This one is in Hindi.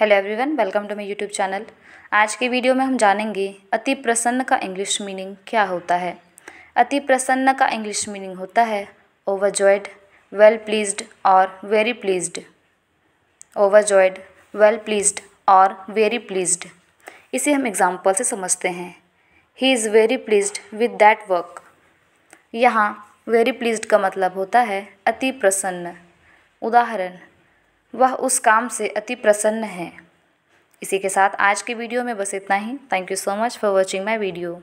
hello everyone welcome to my YouTube channel आज के वीडियो में हम जानेंगे अति प्रसन्न का इंग्लिश मीनिंग क्या होता है अति प्रसन्न का इंग्लिश मीनिंग होता है ओवरजॉयड वेल प्लीज्ड और very pleased overjoyed well pleased और वेरी प्लीज्ड इसे हम एग्जाम्पल से समझते हैं he is very pleased with that work यहाँ वेरी प्लीज्ड का मतलब होता है अति प्रसन्न उदाहरण वह उस काम से अति प्रसन्न है इसी के साथ आज के वीडियो में बस इतना ही thank you so much for watching my video